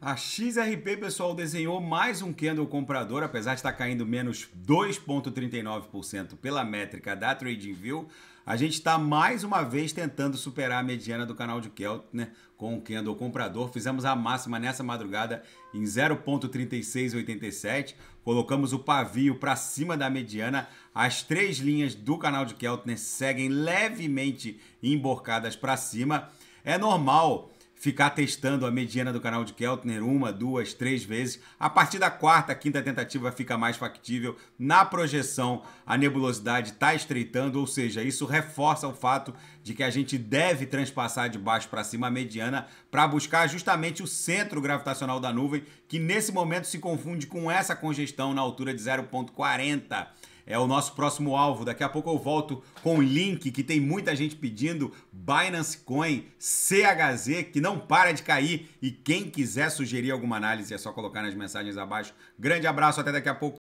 A XRP, pessoal, desenhou mais um candle comprador, apesar de estar caindo menos 2,39% pela métrica da TradingView. A gente está mais uma vez tentando superar a mediana do canal de Keltner né, com o candle comprador. Fizemos a máxima nessa madrugada em 0,3687. Colocamos o pavio para cima da mediana. As três linhas do canal de Keltner né, seguem levemente emborcadas para cima. É normal ficar testando a mediana do canal de Keltner uma, duas, três vezes. A partir da quarta, quinta tentativa fica mais factível. Na projeção, a nebulosidade está estreitando, ou seja, isso reforça o fato de que a gente deve transpassar de baixo para cima a mediana para buscar justamente o centro gravitacional da nuvem, que nesse momento se confunde com essa congestão na altura de 0,40 é o nosso próximo alvo. Daqui a pouco eu volto com o link que tem muita gente pedindo, Binance Coin CHZ, que não para de cair. E quem quiser sugerir alguma análise é só colocar nas mensagens abaixo. Grande abraço, até daqui a pouco.